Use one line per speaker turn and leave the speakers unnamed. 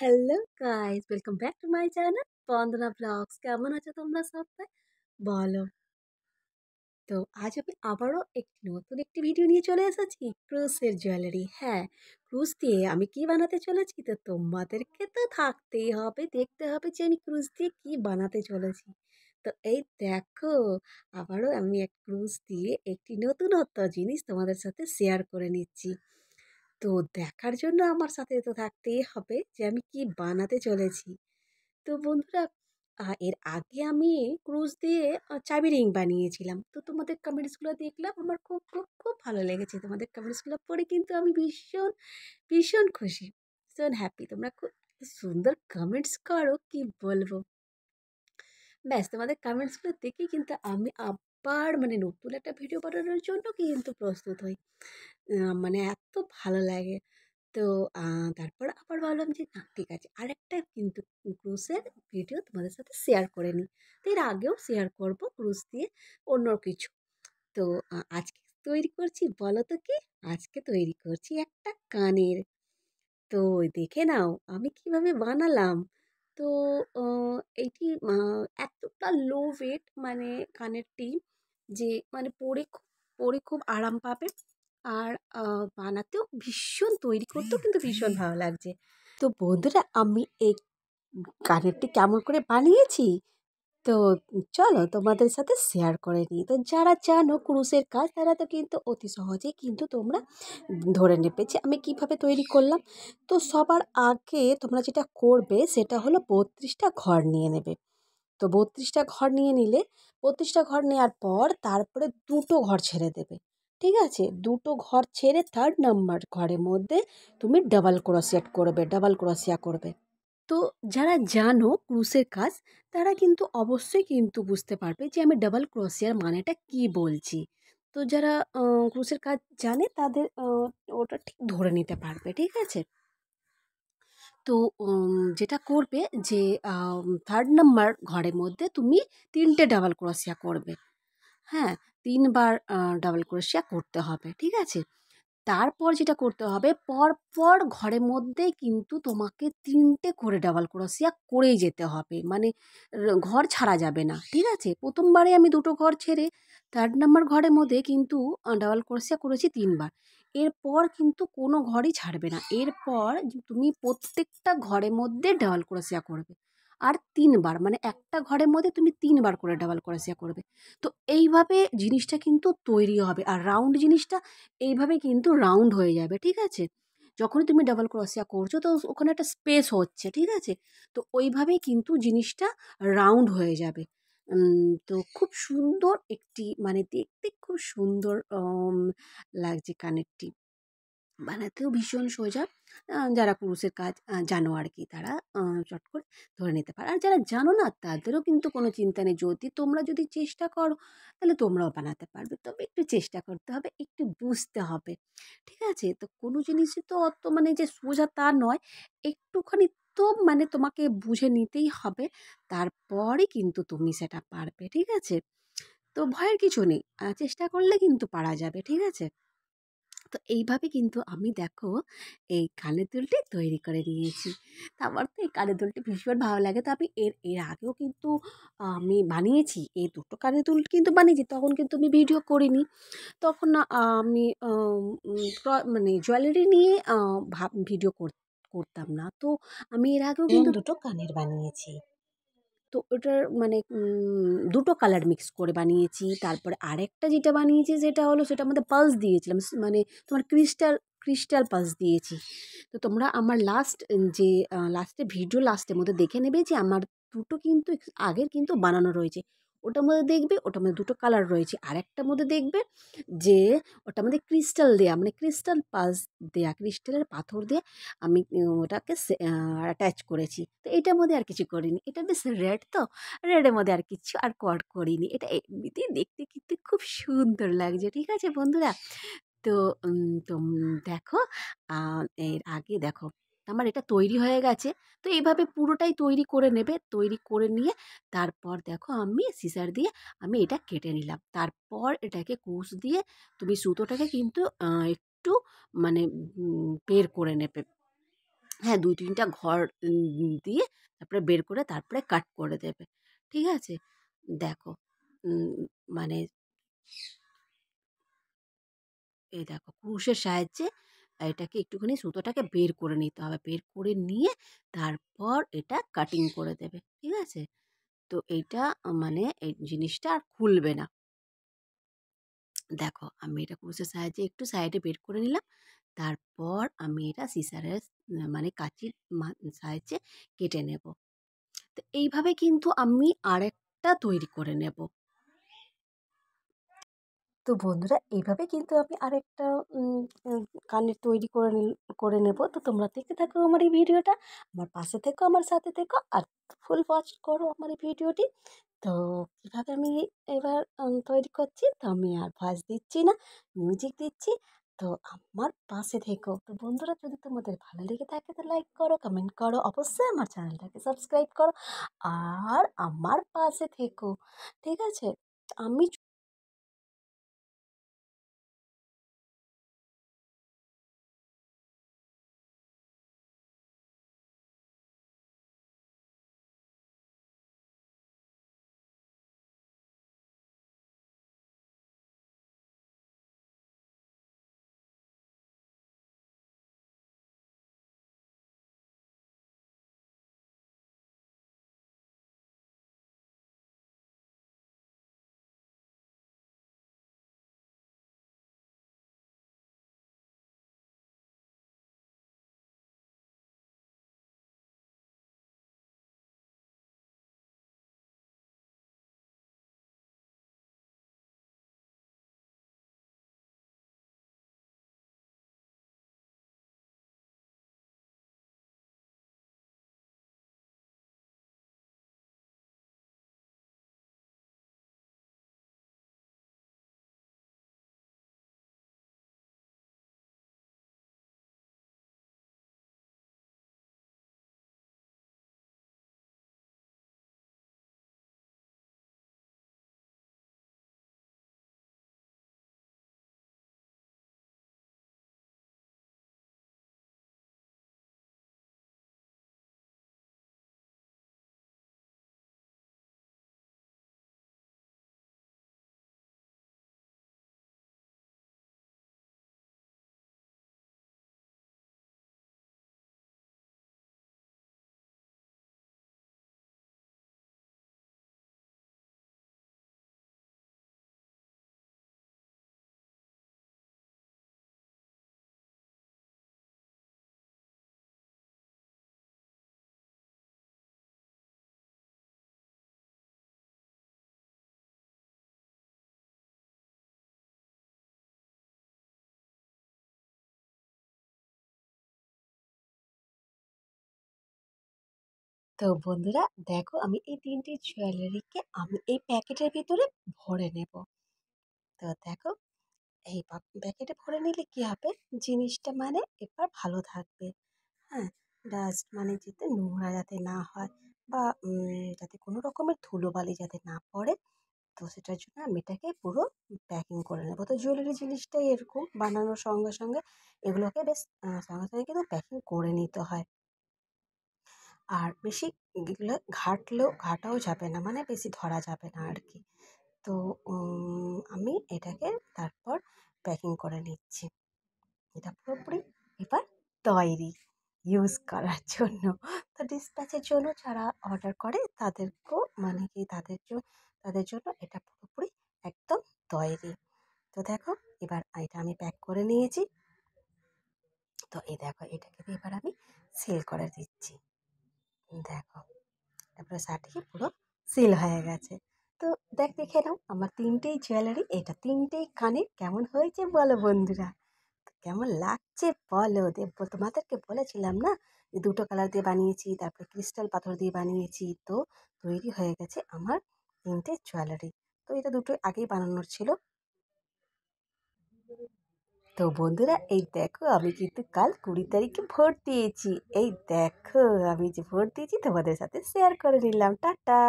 hello guys welcome back to my channel Bandana blogs কেমন আছো তোমরা সবাই বলো তো আজ আমি আবারও একটি নতুন একটি ভিডিও নিয়ে চলে এসেছি ক্রুসের জুয়েলারি হ্যাঁ ক্রুজ দিয়ে আমি কি বানাতে চলেছি তো তোমাদেরকে তো থাকতেই হবে দেখতে হবে যে আমি ক্রুজ দিয়ে কি বানাতে চলেছি তো এই দেখো আবারও আমি এক ক্রুজ দিয়ে একটি নতুনত্ব জিনিস তোমাদের সাথে শেয়ার করে নিচ্ছি তো দেখার জন্য আমার সাথে তো থাকতেই হবে যে আমি কি বানাতে চলেছি তো বন্ধুরা এর আগে আমি ক্রুজ দিয়ে চাবি রিং বানিয়েছিলাম তো তোমাদের কমেন্টসগুলো দেখলাম আমার খুব খুব খুব ভালো লেগেছে তোমাদের কমেন্টসগুলো পড়ে কিন্তু আমি ভীষণ ভীষণ খুশি ভীষণ হ্যাপি তোমরা খুব সুন্দর কমেন্টস করো কি বলবো ব্যাস তোমাদের কমেন্টসগুলো দেখে কিন্তু আমি আবার মানে নতুন একটা ভিডিও বানানোর জন্য কিন্তু প্রস্তুত হই মানে এত ভালো লাগে তো তারপর আবার ভাবলাম যে না ঠিক আছে আরেকটা কিন্তু ক্রুসের ভিডিও তোমাদের সাথে শেয়ার করে নিই তো এর আগেও শেয়ার করব ক্রুশ দিয়ে অন্য কিছু তো আজকে তৈরি করছি বলো তো কি আজকে তৈরি করছি একটা কানের তো দেখে নাও আমি কিভাবে বানালাম তো এইটি এতটা লো ওয়েট মানে কানেরটি যে মানে পরে খুব পরে খুব আরাম পাবে আর বানাতেও ভীষণ তৈরি করতেও কিন্তু ভীষণ ভালো লাগছে তো বন্ধুরা আমি এই কানেরটি কেমন করে বানিয়েছি তো চলো তোমাদের সাথে শেয়ার করে নিই তো যারা জানো ক্রুশের কাজ তারা তো কিন্তু অতি সহজেই কিন্তু তোমরা ধরে নেবে যে আমি কিভাবে তৈরি করলাম তো সবার আগে তোমরা যেটা করবে সেটা হলো বত্রিশটা ঘর নিয়ে নেবে তো বত্রিশটা ঘর নিয়ে নিলে বত্রিশটা ঘর নেওয়ার পর তারপরে দুটো ঘর ছেড়ে দেবে ঠিক আছে দুটো ঘর ছেড়ে থার্ড নাম্বার ঘরের মধ্যে তুমি ডাবল ক্রসিয়া করবে ডাবল ক্রসিয়া করবে তো যারা জানো ক্রুশের কাজ তারা কিন্তু অবশ্যই কিন্তু বুঝতে পারবে যে আমি ডাবল ক্রোশিয়ার মানেটা কি বলছি তো যারা ক্রুশের কাজ জানে তাদের ওটা ঠিক ধরে নিতে পারবে ঠিক আছে তো যেটা করবে যে থার্ড নাম্বার ঘরের মধ্যে তুমি তিনটে ডাবল ক্রসিয়া করবে হ্যাঁ তিনবার ডাবল ক্রোশিয়া করতে হবে ঠিক আছে তারপর যেটা করতে হবে পরপর ঘরের মধ্যেই কিন্তু তোমাকে তিনটে করে ডাবল ক্রোশিয়া করেই যেতে হবে মানে ঘর ছাড়া যাবে না ঠিক আছে প্রথমবারে আমি দুটো ঘর ছেড়ে থার্ড নাম্বার ঘরের মধ্যে কিন্তু ডাবল ক্রোশিয়া করেছি তিনবার এরপর কিন্তু কোনো ঘরই ছাড়বে না এরপর তুমি প্রত্যেকটা ঘরের মধ্যে ডাবল ক্রোশিয়া করবে আর তিনবার মানে একটা ঘরের মধ্যে তুমি তিনবার করে ডাবল ক্রোশিয়া করবে তো এইভাবে জিনিসটা কিন্তু তৈরি হবে আর রাউন্ড জিনিসটা এইভাবে কিন্তু রাউন্ড হয়ে যাবে ঠিক আছে যখনই তুমি ডাবল ক্রোশিয়া করছো তো ওখানে একটা স্পেস হচ্ছে ঠিক আছে তো ওইভাবেই কিন্তু জিনিসটা রাউন্ড হয়ে যাবে তো খুব সুন্দর একটি মানে দেখতে খুব সুন্দর লাগছে কানেরটি বানাতেও ভীষণ সোজা যারা পুরুষের কাজ জানো আর কি তারা চট করে ধরে নিতে পারে আর যারা জানো না তাদেরও কিন্তু কোনো চিন্তা নেই যদি তোমরা যদি চেষ্টা করো তাহলে তোমরাও বানাতে পারবে তবে একটু চেষ্টা করতে হবে একটু বুঝতে হবে ঠিক আছে তো কোনো জিনিসই তো অত মানে যে সোজা তা নয় একটুখানি তো মানে তোমাকে বুঝে নিতেই হবে তারপরে কিন্তু তুমি সেটা পারবে ঠিক আছে তো ভয়ের কিছু নেই চেষ্টা করলে কিন্তু পারা যাবে ঠিক আছে তো এইভাবে কিন্তু আমি দেখো এই কানের দুলটি তৈরি করে নিয়েছি তারপর আমার তো এই কানের দুলটি ভীষণ ভালো লাগে তো আমি এর এর আগেও কিন্তু আমি বানিয়েছি এই দুটো কানের দুল কিন্তু বানিয়েছি তখন কিন্তু আমি ভিডিও করিনি তখন আমি মানে জুয়েলারি নিয়ে ভাব ভিডিও করতাম না তো আমি এর আগেও কিন্তু দুটো কানের বানিয়েছি তো ওটার মানে দুটো কালার মিক্স করে বানিয়েছি তারপরে আরেকটা যেটা বানিয়েছি সেটা হলো সেটা আমাদের পালস দিয়েছিলাম মানে তোমার ক্রিস্টাল ক্রিস্টাল পালস দিয়েছি তো তোমরা আমার লাস্ট যে লাস্টে ভিডিও লাস্টের মধ্যে দেখে নেবে যে আমার দুটো কিন্তু আগের কিন্তু বানানো রয়েছে ওটার মধ্যে দেখবে ওটার মধ্যে দুটো কালার রয়েছে আর একটার মধ্যে দেখবে যে ওটার মধ্যে ক্রিস্টাল দেয়া মানে ক্রিস্টাল পাস দেয়া ক্রিস্টালের পাথর দিয়ে আমি ওটাকে অ্যাটাচ করেছি তো এটার মধ্যে আর কিছু করিনি এটা বেশ রেড তো রেডের মধ্যে আর কিছু আর কর করিনি এটা এমনিতেই দেখতে কিন্তু খুব সুন্দর লাগছে ঠিক আছে বন্ধুরা তো তো দেখো এর আগে দেখো আমার এটা তৈরি হয়ে গেছে তো এইভাবে পুরোটাই তৈরি করে নেবে তৈরি করে নিয়ে তারপর দেখো আমি সিসার দিয়ে আমি এটা কেটে নিলাম তারপর এটাকে কুচ দিয়ে তুমি সুতোটাকে কিন্তু একটু মানে বের করে নেবে হ্যাঁ দুই তিনটা ঘর দিয়ে তারপরে বের করে তারপরে কাট করে দেবে ঠিক আছে দেখো মানে এই দেখো ক্রুশের সাহায্যে এটাকে একটুখানি সুতোটাকে বের করে নিতে হবে বের করে নিয়ে তারপর এটা কাটিং করে দেবে ঠিক আছে তো এইটা মানে এই জিনিসটা আর খুলবে না দেখো আমি এটা ক্রুশের সাহায্যে একটু সাইডে বের করে নিলাম তারপর আমি এটা সিসারের মানে কাচির সাহায্যে কেটে নেব তো এইভাবে কিন্তু আমি আরেকটা তৈরি করে নেব তো বন্ধুরা এইভাবে কিন্তু আমি আরেকটা কানের তৈরি করে করে নেব তো তোমরা দেখতে থাকো আমার এই ভিডিওটা আমার পাশে থেকো আমার সাথে থেকো আর ফুল ওয়াচ করো আমার এই ভিডিওটি তো কীভাবে আমি এবার তৈরি করছি তো আমি আর ভয়েস দিচ্ছি না মিউজিক দিচ্ছি তো আমার পাশে থেকো তো বন্ধুরা যদি তোমাদের ভালো লেগে থাকে তো লাইক করো কমেন্ট করো অবশ্যই আমার চ্যানেলটাকে সাবস্ক্রাইব করো আর আমার পাশে থেকো ঠিক আছে আমি তো বন্ধুরা দেখো আমি এই তিনটি জুয়েলারিকে আমি এই প্যাকেটের ভিতরে ভরে নেব তো দেখো এই প্যাকেটে ভরে নিলে কি হবে জিনিসটা মানে এবার ভালো থাকবে হ্যাঁ ডাস্ট মানে যাতে নোংরা যাতে না হয় বা যাতে কোনো রকমের ধুলোবালি যাতে না পড়ে তো সেটার জন্য আমি এটাকে পুরো প্যাকিং করে নেবো তো জুয়েলারি জিনিসটাই এরকম বানানোর সঙ্গে সঙ্গে এগুলোকে বেশ সঙ্গে সঙ্গে কিন্তু প্যাকিং করে নিতে হয় আর বেশি এগুলো ঘাঁটলেও ঘাঁটাও যাবে না মানে বেশি ধরা যাবে না আর কি তো আমি এটাকে তারপর প্যাকিং করে নিচ্ছি এটা পুরোপুরি এবার তৈরি ইউজ করার জন্য তো ডিসপ্যাচের জন্য যারা অর্ডার করে তাদেরকেও মানে কি তাদের জন্য তাদের জন্য এটা পুরোপুরি একদম তৈরি তো দেখো এবার এটা আমি প্যাক করে নিয়েছি তো এই দেখো এটাকে এবার আমি সেল করে দিচ্ছি দেখো তারপরে শাটিকে পুরো সিল হয়ে গেছে তো দেখ দেখে নাও আমার তিনটেই জুয়েলারি এটা তিনটেই কানে কেমন হয়েছে বলো বন্ধুরা কেমন লাগছে বলো দেব তোমাদেরকে বলেছিলাম না যে দুটো কালার দিয়ে বানিয়েছি তারপরে ক্রিস্টাল পাথর দিয়ে বানিয়েছি তো তৈরি হয়ে গেছে আমার তিনটে জুয়েলারি তো এটা দুটো আগেই বানানোর ছিল তো বন্ধুরা এই দেখো আমি কিন্তু কাল কুড়ি তারিখে ভোট দিয়েছি এই দেখো আমি যে ভোট দিয়েছি তোমাদের সাথে শেয়ার করে নিলাম টাটা